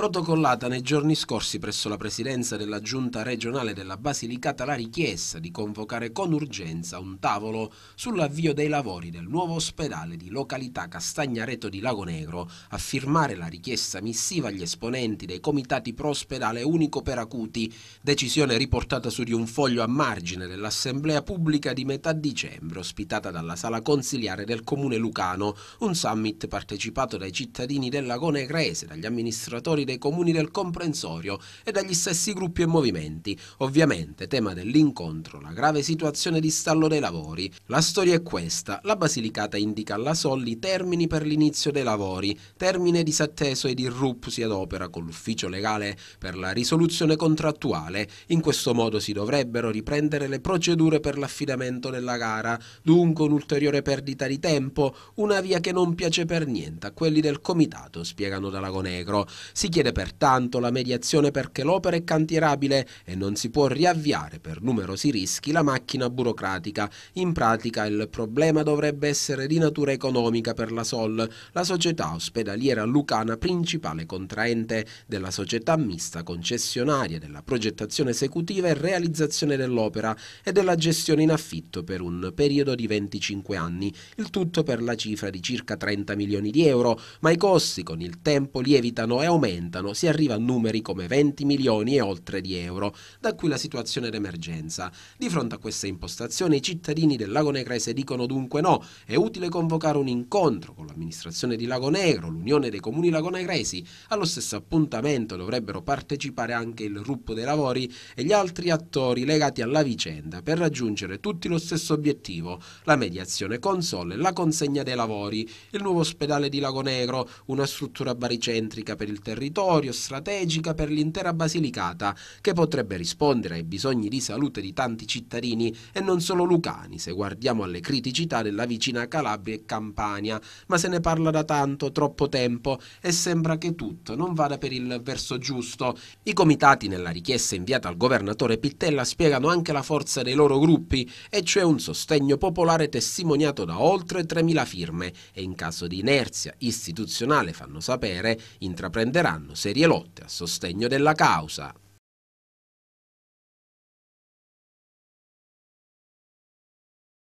protocollata nei giorni scorsi presso la presidenza della giunta regionale della Basilicata la richiesta di convocare con urgenza un tavolo sull'avvio dei lavori del nuovo ospedale di località Castagnareto di Lago Negro, a firmare la richiesta missiva agli esponenti dei comitati pro ospedale unico per acuti, decisione riportata su di un foglio a margine dell'assemblea pubblica di metà dicembre ospitata dalla sala consiliare del comune lucano, un summit partecipato dai cittadini del Lagone Grese, dagli amministratori dei comuni del comprensorio e dagli stessi gruppi e movimenti. Ovviamente tema dell'incontro la grave situazione di stallo dei lavori. La storia è questa, la Basilicata indica alla Solli termini per l'inizio dei lavori, termine disatteso ed il RUP si adopera con l'ufficio legale per la risoluzione contrattuale. In questo modo si dovrebbero riprendere le procedure per l'affidamento della gara, dunque un'ulteriore perdita di tempo, una via che non piace per niente a quelli del comitato, spiegano Dall'Agonegro. Si chiede richiede pertanto la mediazione perché l'opera è cantierabile e non si può riavviare per numerosi rischi la macchina burocratica. In pratica il problema dovrebbe essere di natura economica per la SOL, la società ospedaliera lucana principale contraente della società mista concessionaria della progettazione esecutiva e realizzazione dell'opera e della gestione in affitto per un periodo di 25 anni, il tutto per la cifra di circa 30 milioni di euro, ma i costi con il tempo lievitano e aumentano aumentano, si arriva a numeri come 20 milioni e oltre di euro, da cui la situazione d'emergenza. Di fronte a questa impostazione i cittadini del Lago Negrese dicono dunque no, è utile convocare un incontro con l'amministrazione di Lago Negro, l'Unione dei Comuni Lago Negresi, Allo stesso appuntamento dovrebbero partecipare anche il RUP dei lavori e gli altri attori legati alla vicenda per raggiungere tutti lo stesso obiettivo, la mediazione console e la consegna dei lavori. Il nuovo ospedale di Lago Negro, una struttura baricentrica per il territorio, ambulatorio strategica per l'intera Basilicata, che potrebbe rispondere ai bisogni di salute di tanti cittadini e non solo lucani, se guardiamo alle criticità della vicina Calabria e Campania, ma se ne parla da tanto, troppo tempo e sembra che tutto non vada per il verso giusto. I comitati nella richiesta inviata al governatore Pittella spiegano anche la forza dei loro gruppi, e cioè un sostegno popolare testimoniato da oltre 3.000 firme e in caso di inerzia istituzionale, fanno sapere, intraprenderanno faranno serie lotte a sostegno della causa.